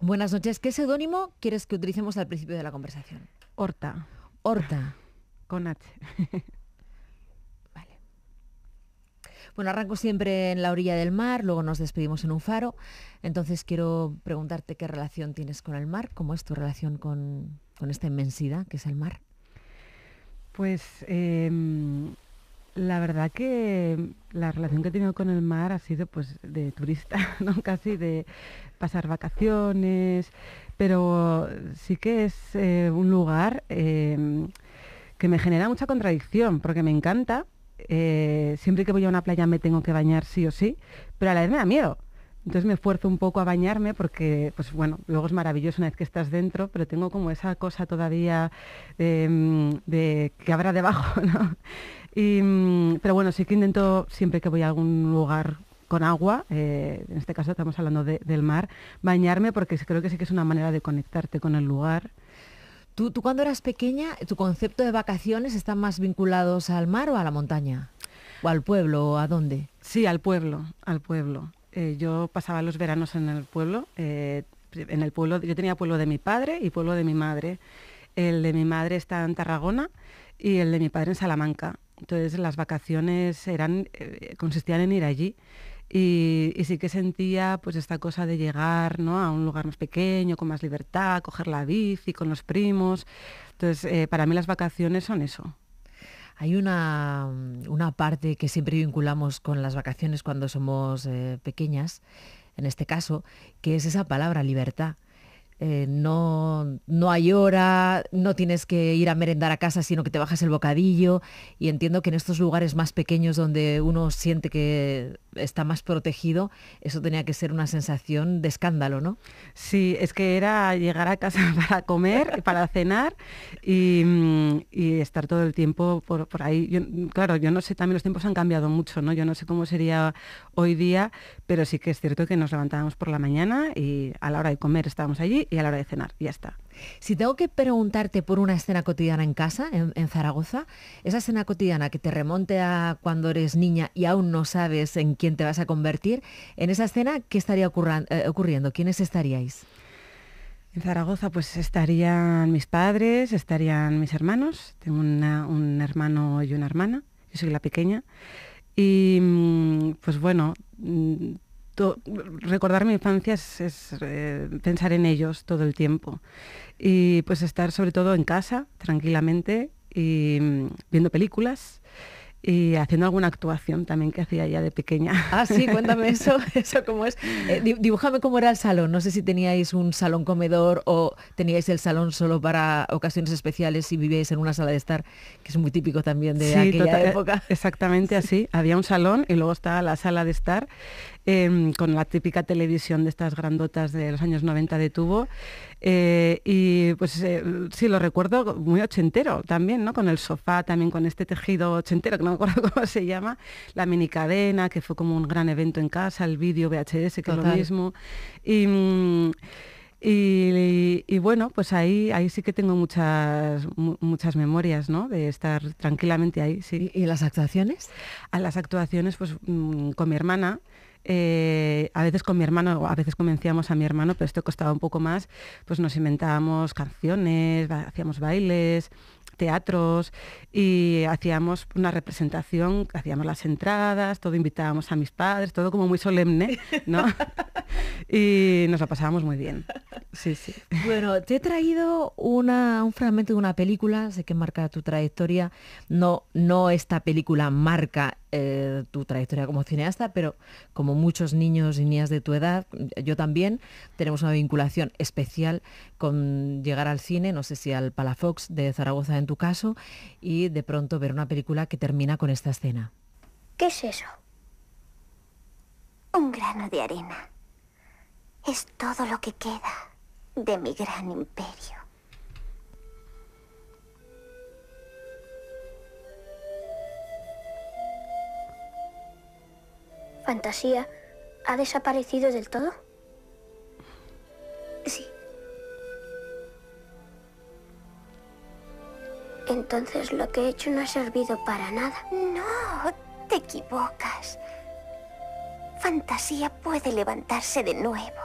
Buenas noches. ¿Qué seudónimo quieres que utilicemos al principio de la conversación? Horta. Horta. Con H. vale. Bueno, arranco siempre en la orilla del mar, luego nos despedimos en un faro. Entonces quiero preguntarte qué relación tienes con el mar, cómo es tu relación con, esta inmensidad que es el mar. Pues em, la verdad que la relación que he tenido con el mar ha sido pues de turista, Casi de pasar vacaciones, pero sí que es eh, un lugar em, que me genera mucha contradicción, porque me encanta. Eh, siempre que voy a una playa me tengo que bañar sí o sí, pero a la vez me da miedo. Entonces me esfuerzo un poco a bañarme porque, pues bueno, luego es maravilloso una vez que estás dentro, pero tengo como esa cosa todavía em, de, que habrá debajo, ¿no? Y, mm, pero bueno, sí que intento siempre que voy a algún lugar con agua, eh, en este caso estamos hablando del mar, bañarme porque creo que sí que es una manera de conectarte con el lugar. ¿Tú, cuando eras pequeña, tu concepto de vacaciones están más vinculados al mar o a la montaña? ¿O al pueblo o a dónde? Sí, al pueblo, al pueblo. Eh, yo pasaba los veranos en el pueblo, eh, en el pueblo, yo tenía pueblo de mi padre y pueblo de mi madre. El de mi madre está en Tarragona y el de mi padre en Salamanca. Entonces las vacaciones eran, consistían en ir allí. Y, sí que sentía pues, esta cosa de llegar a un lugar más pequeño, con más libertad, coger la bici con los primos. Entonces, eh, para mí las vacaciones son eso. Hay mm, una, parte que siempre vinculamos con las vacaciones cuando somos eh, pequeñas, en este caso, que es esa palabra libertad. Eh, no, no hay hora, no tienes que ir a merendar a casa, sino que te bajas el bocadillo. Y entiendo que en estos lugares más pequeños donde uno siente que está más protegido, eso tenía que ser una sensación de escándalo, ¿no? Sí, es que era llegar a casa para comer, para cenar mm, y, estar todo el tiempo por, ahí. Mm, claro, yo no sé, también los tiempos han cambiado mucho, ¿no? Yo no sé cómo sería hoy día, pero sí que es cierto que nos levantábamos por la mañana y a la hora de comer estábamos allí y a la hora de cenar. Ya está. Si tengo que preguntarte por una escena cotidiana en casa, en, Zaragoza, esa escena cotidiana que te remonte a cuando eres niña y aún no sabes en quién te vas a convertir, en esa escena, ¿qué estaría eh, ocurriendo? ¿Quiénes estaríais? En Zaragoza pues estarían mis padres, estarían mis hermanos, tengo un hermano y una hermana, yo soy la pequeña, y mm, pues bueno, mm, recordar mi infancia es, eh, pensar en ellos todo el tiempo. Y pues estar sobre todo en casa, tranquilamente, y mm, viendo películas y haciendo alguna actuación también que hacía ya de pequeña. Ah, sí, cuéntame eso, eso cómo es. Eh, dibújame cómo era el salón. No sé si teníais un salón comedor o teníais el salón solo para ocasiones especiales y vivíais en una sala de estar, que es muy típico también de aquella época. Eh, exactamente así. Había un salón y luego estaba la sala de estar Em, con la típica televisión de estas grandotas de los años 90 de tubo. Eh, y pues eh, sí, lo recuerdo muy ochentero también, ¿no? Con el sofá, también con este tejido ochentero, que no me acuerdo cómo se llama, la mini cadena que fue como un gran evento en casa, el vídeo VHS, que es lo mismo. Y, bueno, pues ahí, ahí sí que tengo muchas, muchas memorias, ¿no? De estar tranquilamente ahí, sí. ¿Y, las actuaciones? A las actuaciones, pues mm, con mi hermana, eh, a veces con mi hermano, a veces convencíamos a mi hermano, pero esto costaba un poco más, pues nos inventábamos canciones, hacíamos bailes, teatros y hacíamos una representación, hacíamos las entradas, todo invitábamos a mis padres, todo como muy solemne, ¿no? y nos lo pasábamos muy bien. Sí, sí. Bueno, te he traído un fragmento de una película, sé que marca tu trayectoria, no, no esta película marca eh, tu trayectoria como cineasta, pero como muchos niños y niñas de tu edad, yo también, tenemos una vinculación especial con llegar al cine, no sé si al Palafox de Zaragoza en tu caso, y de pronto ver una película que termina con esta escena. ¿Qué es eso? Un grano de arena. Es todo lo que queda de mi gran imperio. fantasía ha desaparecido del todo? Sí. Entonces lo que he hecho no ha servido para nada. No, te equivocas. Fantasía puede levantarse de nuevo.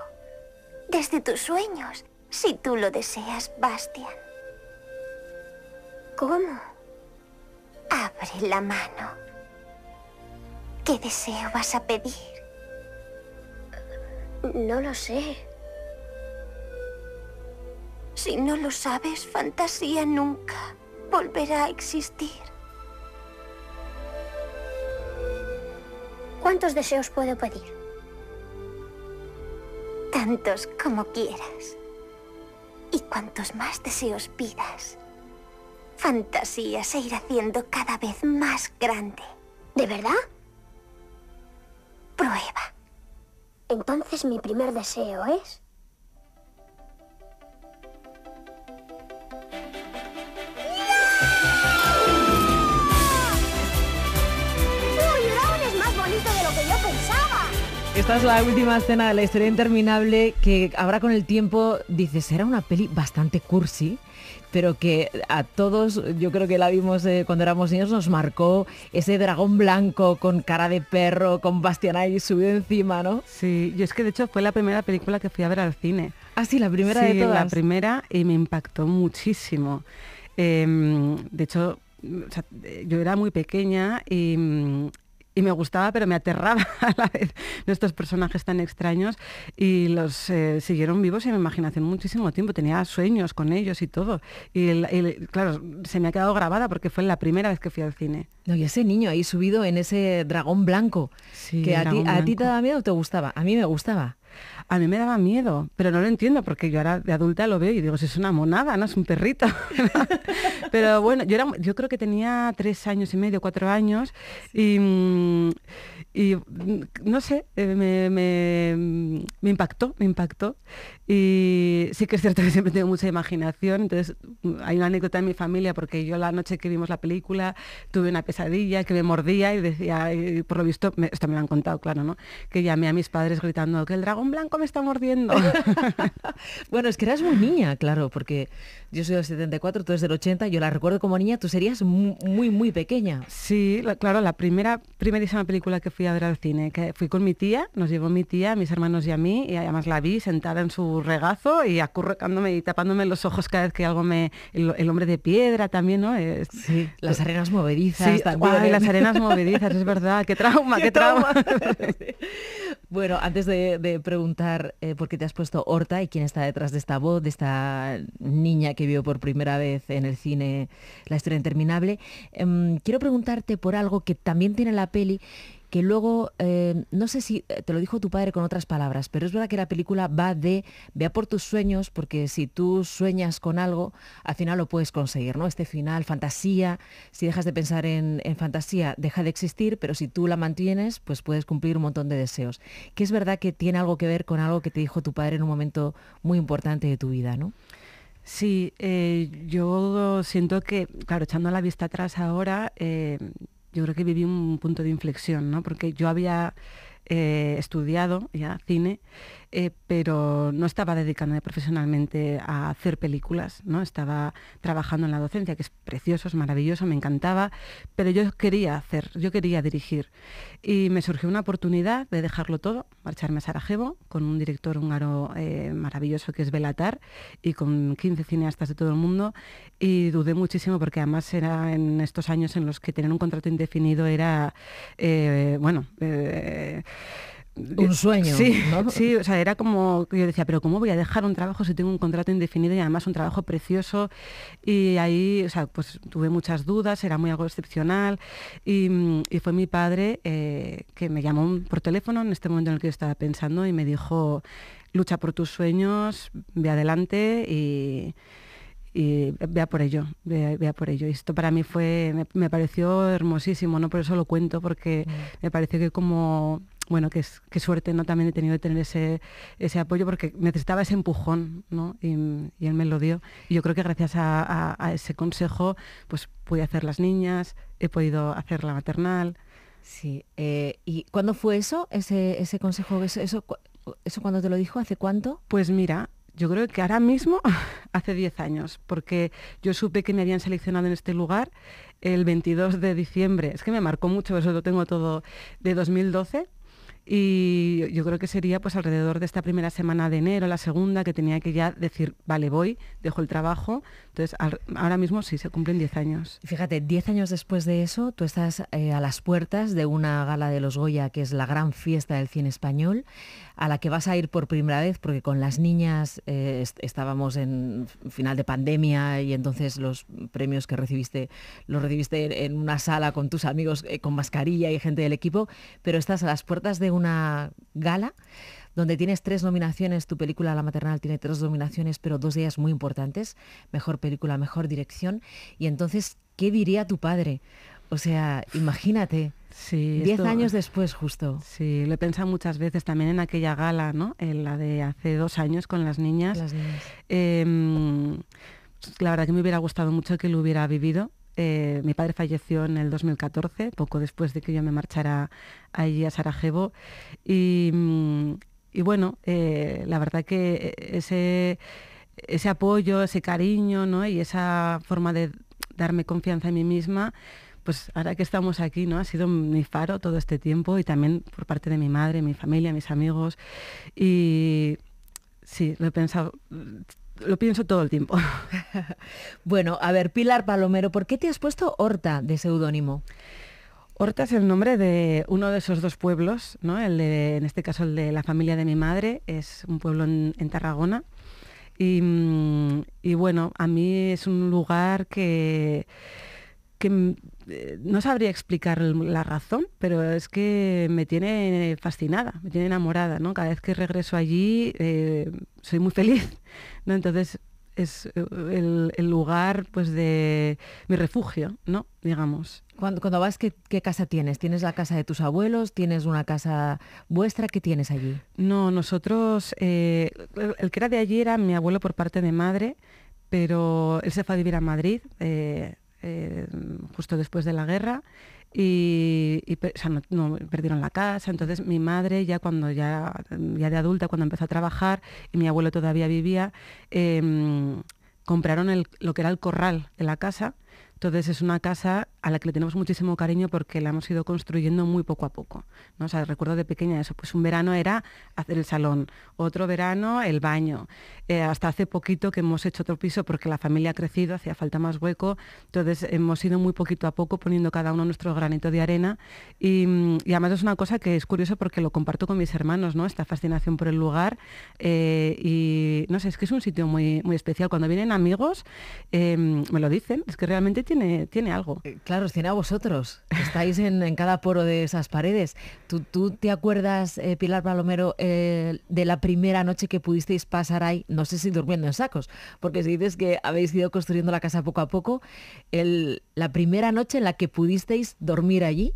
Desde tus sueños, si tú lo deseas, Bastian. ¿Cómo? Abre la mano. ¿Qué deseo vas a pedir? No lo sé. Si no lo sabes, fantasía nunca volverá a existir. ¿Cuántos deseos puedo pedir? Tantos como quieras. Y cuantos más deseos pidas, fantasía se irá haciendo cada vez más grande. ¿De verdad? prueba. Entonces mi primer deseo es la última escena de la historia interminable que ahora con el tiempo dices, era una peli bastante cursi, pero que a todos, yo creo que la vimos eh, cuando éramos niños, nos marcó ese dragón blanco con cara de perro, con Bastian ahí subido encima, ¿no? Sí, yo es que de hecho fue la primera película que fui a ver al cine. Ah, sí, la primera de todas. la primera y me impactó muchísimo. Em, de hecho, yo era muy pequeña y, y me gustaba, pero me aterraba a la vez estos personajes tan extraños y los eh, siguieron vivos en mi imaginación muchísimo tiempo. Tenía sueños con ellos y todo. Y, claro, se me ha quedado grabada porque fue la primera vez que fui al cine. y ese niño ahí subido en ese dragón blanco, que a ti, a ti te daba miedo o te gustaba. A mí me gustaba a mí me daba miedo, pero no lo entiendo porque yo ahora de adulta lo veo y digo, es una monada, no es un perrito. pero bueno, yo, creo que tenía tres años y medio, cuatro años y, no sé, eh, me, impactó, me impactó. Y sí que es cierto que siempre tengo mucha imaginación, entonces mm, hay una anécdota en mi familia porque yo la noche que vimos la película tuve una pesadilla que me mordía y decía, por lo visto, esto me lo han contado, claro, ¿no? Que llamé a mis padres gritando que el dragón blanco me está mordiendo. bueno, es que eras muy niña, claro, porque yo soy de 74, tú eres del 80, yo la recuerdo como niña, tú serías muy, muy, pequeña. Sí, claro, la primera, primerísima película que fui a ver al cine, que fui con mi tía, nos llevó mi tía, mis hermanos y a mí, y además la vi sentada en su regazo y acurrucándome y tapándome los ojos cada vez que algo me... El, hombre de piedra también, ¿no? Eh, es, sí, las eh, arenas movedizas ¿eh? las arenas movedizas, es verdad, qué trauma, qué, trauma. Bueno, antes de, preguntar eh, por qué te has puesto Horta y quién está detrás de esta voz, de esta niña que vio por primera vez en el cine La historia interminable, em, quiero preguntarte por algo que también tiene la peli que luego, eh, no sé si eh, te lo dijo tu padre con otras palabras, pero es verdad que la película va de, vea por tus sueños, porque si tú sueñas con algo, al final lo puedes conseguir, ¿no? Este final, fantasía, si dejas de pensar en, fantasía, deja de existir, pero si tú la mantienes, pues puedes cumplir un montón de deseos. Que es verdad que tiene algo que ver con algo que te dijo tu padre en un momento muy importante de tu vida, ¿no? Sí, eh, yo siento que, claro, echando la vista atrás ahora, yo creo que viví un punto de inflexión, ¿no? Porque yo había eh, estudiado ya cine eh, pero no estaba dedicándome profesionalmente a hacer películas, ¿no? Estaba trabajando en la docencia, que es precioso, es maravilloso, me encantaba, pero yo quería hacer, yo quería dirigir. Y me surgió una oportunidad de dejarlo todo, marcharme a Sarajevo con un director húngaro eh, maravilloso que es Belatar y con 15 cineastas de todo el mundo y dudé muchísimo porque además era en estos años en los que tener un contrato indefinido era, eh, bueno, eh, un eh, sueño. Sí, sí, o sea, era como, yo decía, pero ¿cómo voy a dejar un trabajo si tengo un contrato indefinido y además un trabajo precioso? Y ahí, o sea, pues tuve muchas dudas, era muy algo excepcional. Y, fue mi padre eh, que me llamó por teléfono en este momento en el que yo estaba pensando y me dijo, lucha por tus sueños, ve adelante y vea por ello, vea, por ello. Y esto para mí fue, me, pareció hermosísimo, ¿no? Por eso lo cuento, porque mm. me pareció que como bueno, qué, suerte ¿no? también he tenido de tener ese, apoyo porque necesitaba ese empujón ¿no? y, él me lo dio. Y yo creo que gracias a, ese consejo pues pude hacer las niñas, he podido hacer la maternal. Sí, eh, ¿y cuándo fue eso, ese, consejo? Eso, eso, cuando te lo dijo? ¿Hace cuánto? Pues mira, yo creo que ahora mismo hace 10 años, porque yo supe que me habían seleccionado en este lugar el 22 de diciembre. Es que me marcó mucho, eso lo tengo todo de 2012. Y yo creo que sería pues alrededor de esta primera semana de enero, la segunda, que tenía que ya decir, vale, voy, dejo el trabajo. Entonces, ahora mismo sí, se cumplen 10 años. Fíjate, 10 años después de eso, tú estás eh, a las puertas de una gala de los Goya, que es la gran fiesta del cine español, a la que vas a ir por primera vez, porque con las niñas eh, estábamos en final de pandemia y entonces los premios que recibiste los recibiste en una sala con tus amigos eh, con mascarilla y gente del equipo, pero estás a las puertas de una gala donde tienes tres nominaciones, tu película La Maternal tiene tres nominaciones, pero dos de ellas muy importantes, mejor película, mejor dirección, y entonces, ¿qué diría tu padre? O sea, imagínate. Diez años después, justo. Sí, lo he pensado muchas veces también en aquella gala, ¿no? En la de hace dos años con las niñas. Em, pues, la verdad que me hubiera gustado mucho que lo hubiera vivido. Eh, mi padre falleció en el 2014, poco después de que yo me marchara allí a Sarajevo. Y, mm, bueno, eh, la verdad que ese, apoyo, ese cariño y esa forma de darme confianza en mí misma, pues ahora que estamos aquí, ¿no? Ha sido mi faro todo este tiempo y también por parte de mi madre, mi familia, mis amigos. Y sí, lo he pensado lo pienso todo el tiempo. bueno, a ver, Pilar Palomero, ¿por qué te has puesto Horta de seudónimo? Horta es el nombre de uno de esos dos pueblos, ¿no? El de, en este caso el de la familia de mi madre, es un pueblo en, Tarragona. Mm, y, bueno, a mí es un lugar que, que eh, no sabría explicar la razón, pero es que me tiene eh, fascinada, me tiene enamorada, ¿no? Cada vez que regreso allí eh, soy muy feliz, ¿no? Entonces es el, lugar pues de mi refugio, ¿no? Digamos. Cuando, vas, ¿qué, casa tienes? ¿Tienes la casa de tus abuelos? ¿Tienes una casa vuestra? ¿Qué tienes allí? No, nosotros, el, que era de allí era mi abuelo por parte de madre, pero él se fue a vivir a Madrid. Eh, justo después de la guerra y, perdieron la casa. Entonces mi madre ya cuando ya, ya de adulta, cuando empezó a trabajar y mi abuelo todavía vivía, em, compraron lo que era el corral de la casa entonces es una casa a la que le tenemos muchísimo cariño porque la hemos ido construyendo muy poco a poco. ¿no? O recuerdo de pequeña eso, pues un verano era hacer el salón, otro verano el baño. Eh, hasta hace poquito que hemos hecho otro piso porque la familia ha crecido, hacía falta más hueco. Entonces hemos ido muy poquito a poco poniendo cada uno nuestro granito de arena. Y, mm, además es una cosa que es curiosa porque lo comparto con mis hermanos, ¿no? Esta fascinación por el lugar. Eh, y no sé, es que es un sitio muy, muy especial. Cuando vienen amigos, eh, me lo dicen, es que realmente tiene, algo. Eh, claro, os tiene a vosotros. Estáis en, cada poro de esas paredes. ¿Tú, tú te acuerdas, eh, Pilar Palomero, eh, de la primera noche que pudisteis pasar ahí? No sé si durmiendo en sacos, porque si dices que habéis ido construyendo la casa poco a poco, el, la primera noche en la que pudisteis dormir allí.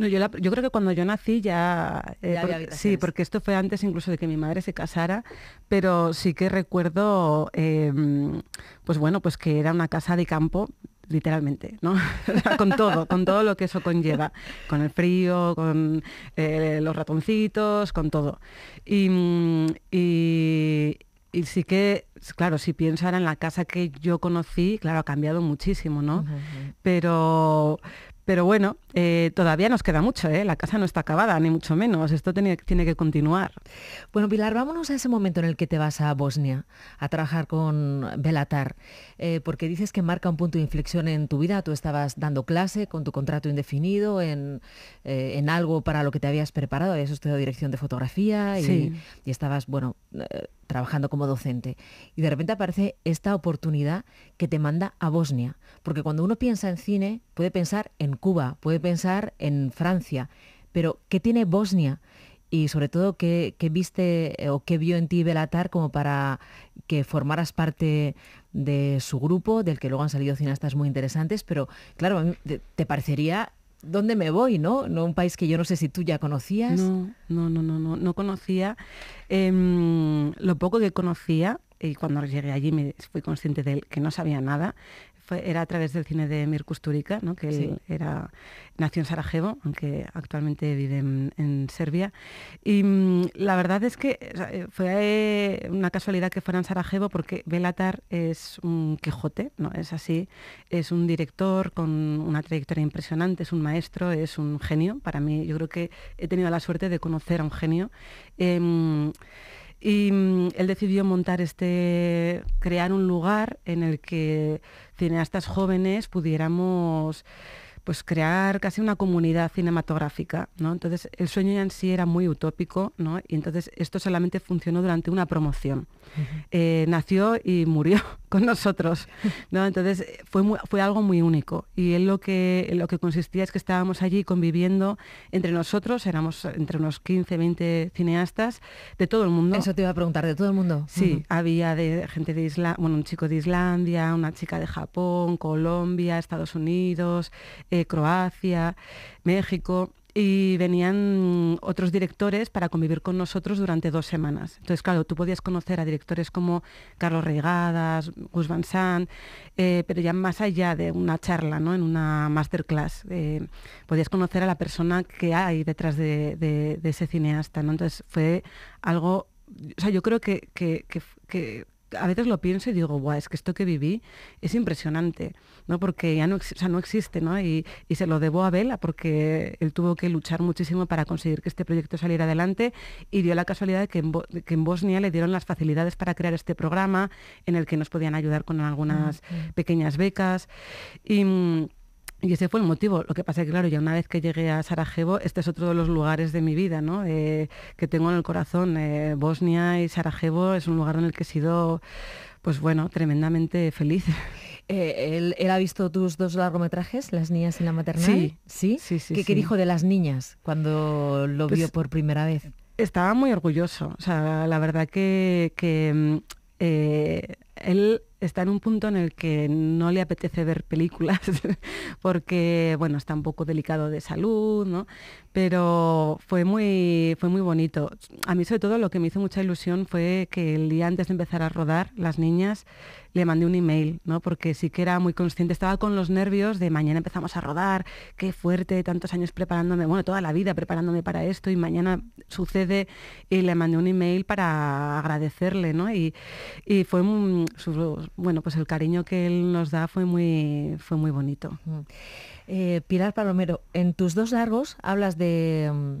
No, yo, creo que cuando yo nací ya... Eh, sí, porque esto fue antes incluso de que mi madre se casara, pero sí que recuerdo, em, pues bueno, pues que era una casa de campo literalmente, ¿no? con todo, con todo lo que eso conlleva, con el frío, con eh, los ratoncitos, con todo. Mm, y, sí que, claro, si pienso ahora en la casa que yo conocí, claro, ha cambiado muchísimo, ¿no? Pero, pero bueno, eh, todavía nos queda mucho, ¿eh? la casa no está acabada, ni mucho menos, esto tiene, que continuar. Bueno, Pilar, vámonos a ese momento en el que te vas a Bosnia a trabajar con Belatar, eh, porque dices que marca un punto de inflexión en tu vida, tú estabas dando clase con tu contrato indefinido en, algo para lo que te habías preparado, habías estudiado dirección de fotografía y, y estabas, bueno trabajando como docente. Y de repente aparece esta oportunidad que te manda a Bosnia. Porque cuando uno piensa en cine, puede pensar en Cuba, puede pensar en Francia, pero ¿qué tiene Bosnia? Y sobre todo, ¿qué, viste eh, o qué vio en ti Belatar como para que formaras parte de su grupo, del que luego han salido cineastas muy interesantes? Pero claro, te parecería dónde me voy, ¿no? No un país que yo no sé si tú ya conocías. No, no, no, no, no, no conocía. Em, lo poco que conocía, y cuando llegué allí me fui consciente de que no sabía nada, era a través del cine de Mirkus Kusturica, que era, nació en Sarajevo, aunque actualmente vive en, Serbia. Y mm, la verdad es que eh, fue eh, una casualidad que fuera en Sarajevo porque Belatar es un Quijote, ¿no? es así, es un director con una trayectoria impresionante, es un maestro, es un genio. Para mí, yo creo que he tenido la suerte de conocer a un genio. Em, y mm, él decidió montar este, crear un lugar en el que cineastas jóvenes pudiéramos pues crear casi una comunidad cinematográfica, ¿no? Entonces el sueño ya en sí era muy utópico, ¿no? Y entonces esto solamente funcionó durante una promoción. Eh, nació y murió con nosotros, ¿no? Entonces fue, fue algo muy único y él lo que, lo que consistía es que estábamos allí conviviendo entre nosotros, éramos entre unos 15, 20 cineastas de todo el mundo. Eso te iba a preguntar, ¿de todo el mundo? Sí, había de gente de Islandia, bueno, un chico de Islandia, una chica de Japón, Colombia, Estados Unidos, Croacia, México, y venían otros directores para convivir con nosotros durante dos semanas. Entonces, claro, tú podías conocer a directores como Carlos Regadas, Gus Van Sant, eh, pero ya más allá de una charla, ¿no? en una masterclass, eh, podías conocer a la persona que hay detrás de, ese cineasta. ¿no? Entonces, fue algo o sea, yo creo que, a veces lo pienso y digo, guau, es que esto que viví es impresionante, ¿no? Porque ya no, o no existe, ¿no? Y, se lo debo a Vela porque él tuvo que luchar muchísimo para conseguir que este proyecto saliera adelante y dio la casualidad de que en, Bosnia le dieron las facilidades para crear este programa en el que nos podían ayudar con algunas ah, pequeñas becas y mm, y ese fue el motivo. Lo que pasa es que, claro, ya una vez que llegué a Sarajevo, este es otro de los lugares de mi vida, ¿no? Eh, que tengo en el corazón. Eh, Bosnia y Sarajevo es un lugar en el que he sido, pues bueno, tremendamente feliz. Eh, él, ha visto tus dos largometrajes, Las niñas y la maternal. Sí, sí, ¿Qué, dijo de las niñas cuando lo pues vio por primera vez? Estaba muy orgulloso. O sea, la verdad que, que mm, él está en un punto en el que no le apetece ver películas porque, bueno, está un poco delicado de salud, ¿no? Pero fue muy, fue muy bonito. A mí sobre todo lo que me hizo mucha ilusión fue que el día antes de empezar a rodar, las niñas le mandé un email, ¿no? Porque sí que era muy consciente, estaba con los nervios de mañana empezamos a rodar, qué fuerte, tantos años preparándome, bueno, toda la vida preparándome para esto y mañana sucede y le mandé un email para agradecerle, ¿no? Y, fue, muy, bueno, pues el cariño que él nos da fue muy, fue muy bonito. Mm. Eh, Pilar Palomero, en tus dos largos hablas de mm,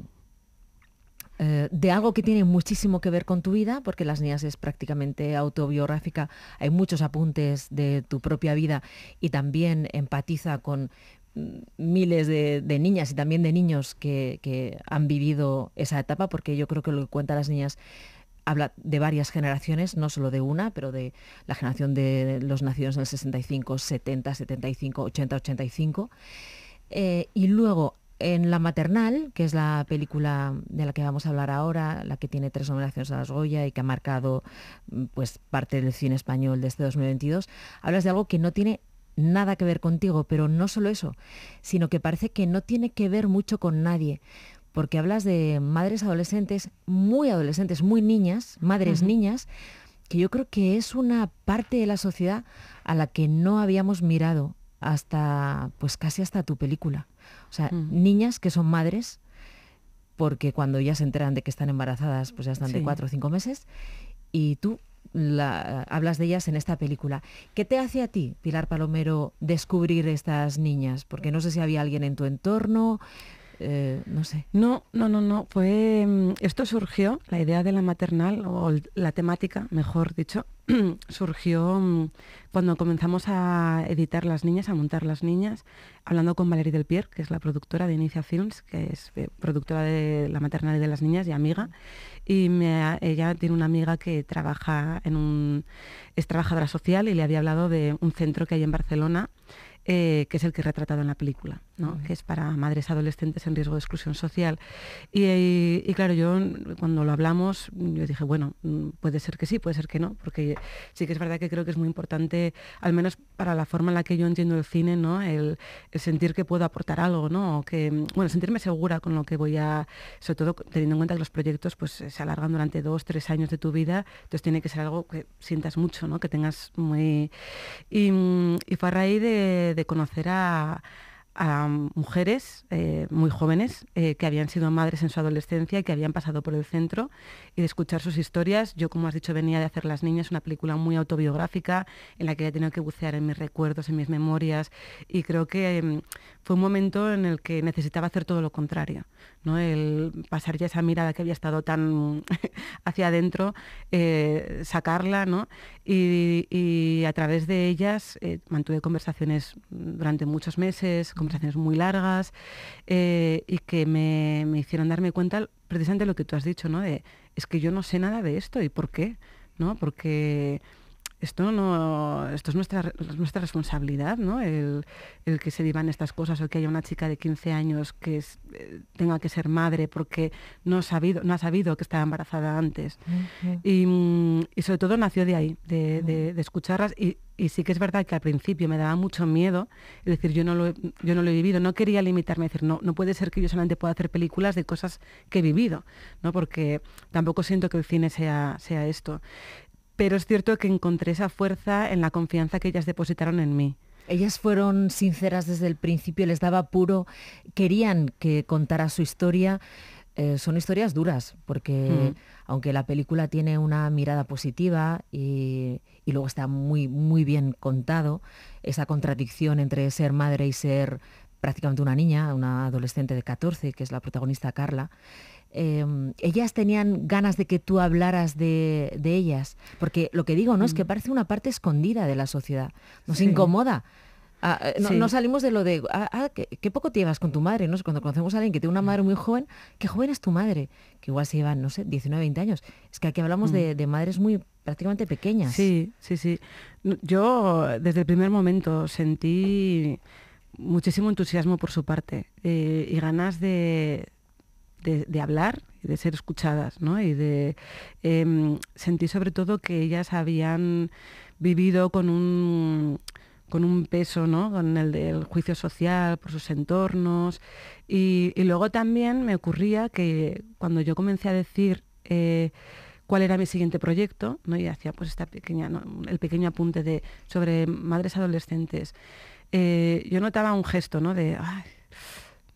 eh, de algo que tiene muchísimo que ver con tu vida, porque Las Niñas es prácticamente autobiográfica, hay muchos apuntes de tu propia vida y también empatiza con mm, miles de, niñas y también de niños que, han vivido esa etapa, porque yo creo que lo que cuentan las niñas habla de varias generaciones, no solo de una, pero de la generación de los nacidos en el 65, 70, 75, 80, 85. y luego en La Maternal, que es la película de la que vamos a hablar ahora, la que tiene tres nominaciones a las Goya y que ha marcado mm, pues, parte del cine español de 2022, este hablas de algo que no tiene nada que ver contigo, pero no solo eso, sino que parece que no tiene que ver mucho con nadie, porque hablas de madres adolescentes, muy adolescentes, muy niñas, madres niñas, que yo creo que es una parte de la sociedad a la que no habíamos mirado hasta, pues casi hasta tu película. O sea, mm. niñas que son madres, porque cuando ya se enteran de que están embarazadas, pues ya están de cuatro o cinco meses, y tú la, hablas de ellas en esta película. ¿Qué te hace a ti, Pilar Palomero, descubrir estas niñas? Porque no sé si había alguien en tu entorno, eh, no sé. No, no, no, no. Fue, mm, esto surgió, la idea de la maternal, o la temática, mejor dicho, surgió mm, cuando comenzamos a editar Las Niñas, a montar Las Niñas, hablando con Valerie Del Pier, que es la productora de Inicia Films, que es eh, productora de la maternal y de las niñas y amiga. Y ella tiene una amiga que trabaja en un, es trabajadora social y le había hablado de un centro que hay en Barcelona, eh, que es el que he retratado en la película que es para madres adolescentes en riesgo de exclusión social. Y, claro, yo cuando lo hablamos, yo dije, bueno, puede ser que sí, puede ser que no, porque sí que es verdad que creo que es muy importante, al menos para la forma en la que yo entiendo el cine, ¿no? el, sentir que puedo aportar algo, ¿no? que, bueno, sentirme segura con lo que voy a, sobre todo teniendo en cuenta que los proyectos pues, se alargan durante dos, tres años de tu vida, entonces tiene que ser algo que sientas mucho, ¿no? que tengas muy... Y, fue a raíz de conocer a a mujeres eh, muy jóvenes eh, que habían sido madres en su adolescencia y que habían pasado por el centro y de escuchar sus historias. Yo, como has dicho, venía de Hacer las Niñas, una película muy autobiográfica en la que he tenido que bucear en mis recuerdos, en mis memorias y creo que em, fue un momento en el que necesitaba hacer todo lo contrario. ¿no? el pasar ya esa mirada que había estado tan hacia adentro, eh, sacarla, ¿no? y, a través de ellas eh, mantuve conversaciones durante muchos meses, conversaciones muy largas, eh, y que me, me, hicieron darme cuenta precisamente lo que tú has dicho, ¿no? de es que yo no sé nada de esto y por qué, ¿no? porque esto no es nuestra nuestra responsabilidad el, que se vivan estas cosas o que haya una chica de 15 años que eh, tenga que ser madre porque no sabido no ha sabido que estaba embarazada antes mm, y, sobre todo nació de ahí de, escucharlas y, sí que es verdad que al principio me daba mucho miedo, es decir, yo no lo, yo no lo he vivido, no quería limitarme a decir, no, no puede ser que yo solamente pueda hacer películas de cosas que he vivido, ¿no? porque tampoco siento que el cine sea, sea esto pero es cierto que encontré esa fuerza en la confianza que ellas depositaron en mí. Ellas fueron sinceras desde el principio, les daba puro, querían que contara su historia. Eh, son historias duras, porque mm. aunque la película tiene una mirada positiva y, luego está muy, muy bien contado, esa contradicción entre ser madre y ser prácticamente una niña, una adolescente de 14, que es la protagonista Carla, Em, ellas tenían ganas de que tú hablaras de, ellas. Porque lo que digo, ¿no? Es que mm. parece una parte escondida de la sociedad. Nos incomoda. Ah, eh, no, salimos de lo de, ah, ah qué, poco te llevas con tu madre, ¿no? Cuando conocemos a alguien que tiene una madre muy joven, qué joven es tu madre, que igual se llevan, no sé, 19, 20 años. Es que aquí hablamos mm. de, madres muy prácticamente pequeñas. Sí, sí, sí. Yo desde el primer momento sentí muchísimo entusiasmo por su parte eh, y ganas de, de, hablar hablar, de ser escuchadas, ¿no? Y de em, sentir sobre todo que ellas habían vivido con un con un peso, ¿no? Con el del juicio social, por sus entornos. Y, luego también me ocurría que cuando yo comencé a decir eh, cuál era mi siguiente proyecto, ¿no? y hacía pues esta pequeña, el pequeño apunte de, sobre madres adolescentes, eh, yo notaba un gesto ¿no? de, ay,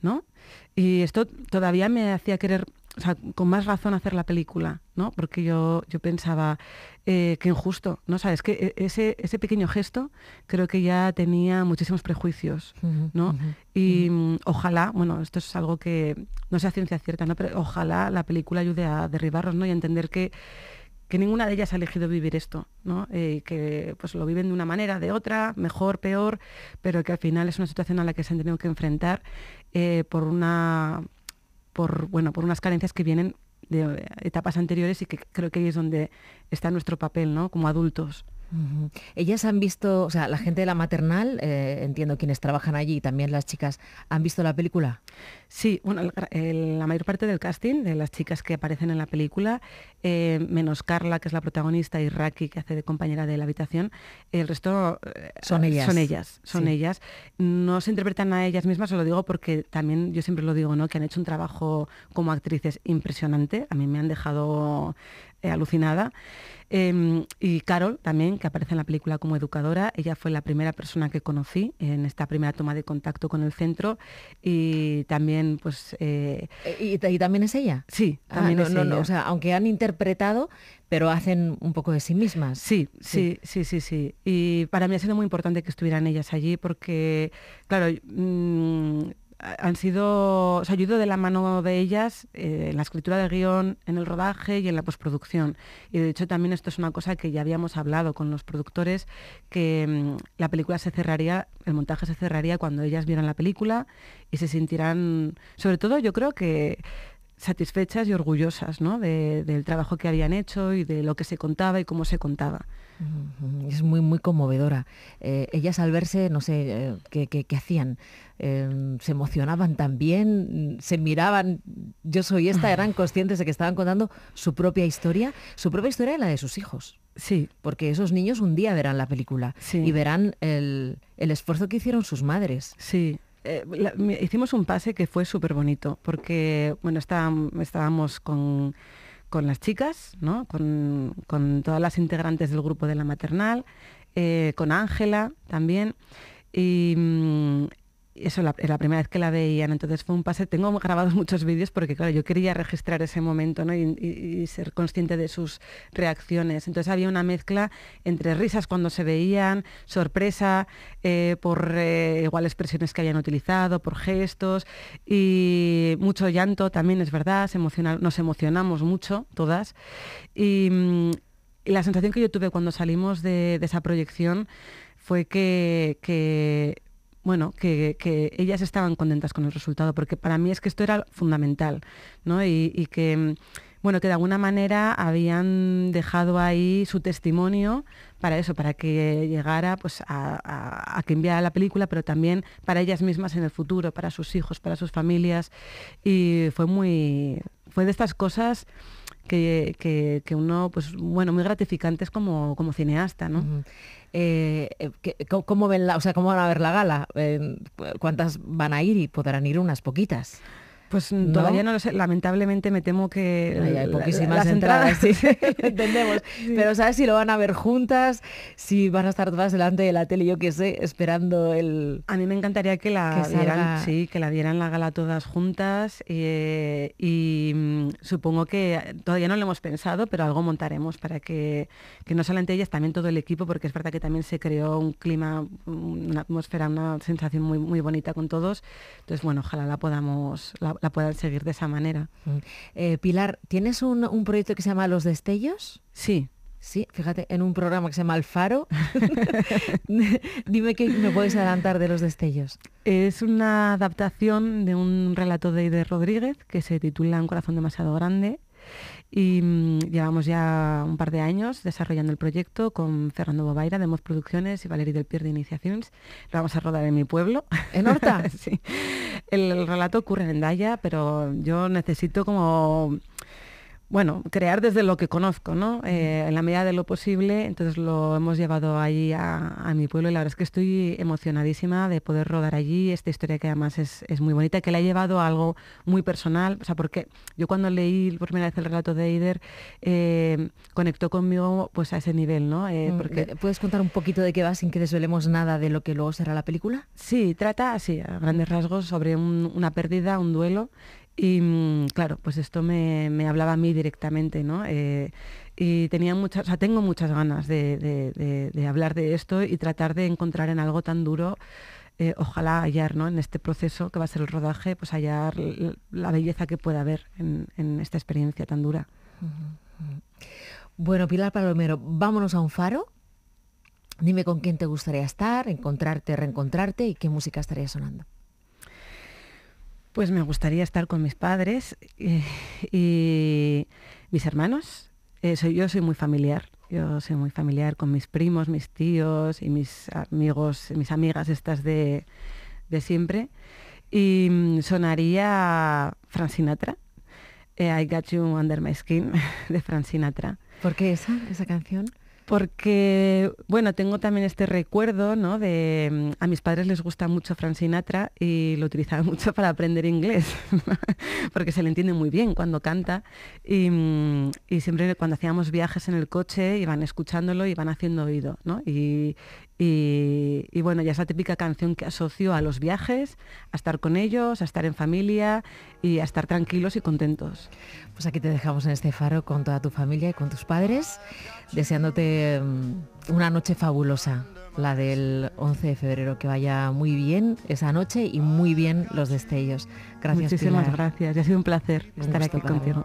¿no? Y esto todavía me hacía querer, o sea, con más razón hacer la película, ¿no? Porque yo, yo pensaba, eh, qué injusto, ¿no? Sabes que e, ese, ese pequeño gesto creo que ya tenía muchísimos prejuicios, ¿no? y mm, ojalá, bueno, esto es algo que no sea ciencia cierta, ¿no? Pero ojalá la película ayude a derribarlos, ¿no? Y a entender que que ninguna de ellas ha elegido vivir esto, ¿no? Eh, que pues lo viven de una manera, de otra, mejor, peor, pero que al final es una situación a la que se han tenido que enfrentar eh, por una por bueno, por unas carencias que vienen de etapas anteriores y que creo que ahí es donde está nuestro papel, ¿no? Como adultos. Ellas han visto, o sea, la gente de la maternal, eh, entiendo quienes trabajan allí y también las chicas, ¿han visto la película? Sí, bueno, la mayor parte del casting de las chicas que aparecen en la película, eh, menos Carla, que es la protagonista, y Raki, que hace de compañera de la habitación, el resto eh, son ellas. Son ellas, son ellas. No se interpretan a ellas mismas, se lo digo porque también yo siempre lo digo, ¿no? Que han hecho un trabajo como actrices impresionante. A mí me han dejado eh, alucinada. Em, y Carol también, que aparece en la película como educadora, ella fue la primera persona que conocí en esta primera toma de contacto con el centro y también pues... Eh, ¿Y, también es ella? Sí, ah, también no, o sea, aunque han interpretado, pero hacen un poco de sí mismas. Sí, sí, sí, sí, sí. Y para mí ha sido muy importante que estuvieran ellas allí porque, claro, mm, han sido, o sea, ayudó de la mano de ellas eh, en la escritura de guión, en el rodaje y en la postproducción. Y de hecho también esto es una cosa que ya habíamos hablado con los productores, que mm, la película se cerraría, el montaje se cerraría cuando ellas vieran la película y se sentirán, sobre todo yo creo que satisfechas y orgullosas ¿no? de, del trabajo que habían hecho y de lo que se contaba y cómo se contaba. Es muy, muy conmovedora. Eh, ellas al verse, no sé, eh, qué, hacían? Eh, ¿Se emocionaban también? ¿Se miraban? Yo soy esta, eran conscientes de que estaban contando su propia historia, su propia historia y la de sus hijos. Sí. Porque esos niños un día verán la película y verán el, el esfuerzo que hicieron sus madres. Sí eh, hicimos un pase que fue súper bonito, porque bueno, estábamos con, las chicas, ¿no? con, todas las integrantes del grupo de la maternal, eh, con Ángela también. Y, mm, eso la, la, primera vez que la veían, entonces fue un pase. Tengo grabados muchos vídeos porque, claro, yo quería registrar ese momento y, ser consciente de sus reacciones. Entonces había una mezcla entre risas cuando se veían, sorpresa eh, por eh, igual expresiones que habían utilizado, por gestos y mucho llanto también, es verdad, nos emocionamos mucho todas. Mm, y, la sensación que yo tuve cuando salimos de, esa proyección fue que, que bueno, que, ellas estaban contentas con el resultado, porque para mí es que esto era fundamental, ¿no? Y, que, bueno, que de alguna manera habían dejado ahí su testimonio para eso, para que llegara pues, a, que enviara la película, pero también para ellas mismas en el futuro, para sus hijos, para sus familias. Y fue muy, fue de estas cosas que, que, uno, pues bueno, muy gratificantes como, como cineasta, ¿no? Eh, eh, ¿cómo, la, ¿Cómo van a ver la gala? Eh, ¿Cuántas van a ir y podrán ir unas poquitas? Pues mm, todavía no lo sé. Lamentablemente me temo que hay poquísimas entradas, sí. entendemos. Pero sabes si lo van a ver juntas, si van a estar todas delante de la tele, yo qué sé, esperando el. A mí me encantaría que la dieran, sí, que la vieran la gala todas juntas eh, y, mm, supongo que todavía no lo hemos pensado, pero algo montaremos para que, que no solamente ellas, también todo el equipo, porque es verdad que también se creó un clima, una atmósfera, una sensación muy muy bonita con todos. Entonces bueno, ojalá la podamos la, puedan seguir de esa manera. Mm. Eh, Pilar, ¿tienes un, proyecto que se llama Los Destellos? Sí. Sí, fíjate, en un programa que se llama El Faro. Dime qué me puedes adelantar de los destellos. Es una adaptación de un relato de Ida Rodríguez que se titula Un corazón demasiado grande y mm, llevamos ya un par de años desarrollando el proyecto con Fernando Bobaira de Moz Producciones y Valerie del Pier de Iniciaciones. Lo vamos a rodar en mi pueblo. ¿En Horta? sí. El, relato ocurre en Daya, pero yo necesito como bueno, crear desde lo que conozco, ¿no? Eh, en la medida de lo posible, entonces lo hemos llevado ahí a, mi pueblo y la verdad es que estoy emocionadísima de poder rodar allí esta historia que además es, muy bonita, que le ha llevado a algo muy personal, o sea, porque yo cuando leí por primera vez el relato de Eider, eh, conectó conmigo pues a ese nivel, ¿no? Eh, mm, ¿Puedes contar un poquito de qué va sin que desvelemos nada de lo que luego será la película? Sí, trata así, a grandes rasgos, sobre una pérdida, un duelo, y mm, claro, pues esto me, hablaba a mí directamente, ¿no? Eh, y tenía muchas, o sea, tengo muchas ganas de, hablar de esto y tratar de encontrar en algo tan duro, eh, ojalá hallar, ¿no? En este proceso que va a ser el rodaje, pues hallar la belleza que pueda haber en, en esta experiencia tan dura. Bueno, Pilar Palomero, vámonos a un faro. Dime con quién te gustaría estar, encontrarte, reencontrarte y qué música estaría sonando. Pues me gustaría estar con mis padres eh, y, mis hermanos. Eh, yo soy muy familiar. Yo soy muy familiar con mis primos, mis tíos y mis amigos, mis amigas estas de, siempre. Y mm, sonaría Francinatra, Sinatra, eh, I Got You Under My Skin, de Frank Sinatra. ¿Por qué esa, esa canción? porque, bueno, tengo también este recuerdo, ¿no? De mm, a mis padres les gusta mucho Francinatra Sinatra y lo utilizaba mucho para aprender inglés, porque se le entiende muy bien cuando canta mm, y, siempre cuando hacíamos viajes en el coche iban escuchándolo y iban haciendo oído, ¿no? Y, y, bueno, ya es la típica canción que asocio a los viajes, a estar con ellos, a estar en familia y a estar tranquilos y contentos. Pues aquí te dejamos en este faro con toda tu familia y con tus padres, deseándote mm, una noche fabulosa, la del 11 de febrero, que vaya muy bien esa noche y muy bien los destellos. Gracias. Muchísimas gracias, ha sido un placer estar aquí contigo.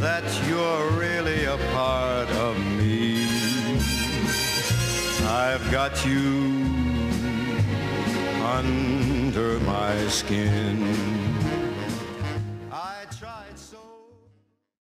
that you're really a part of me. I've got you under my skin.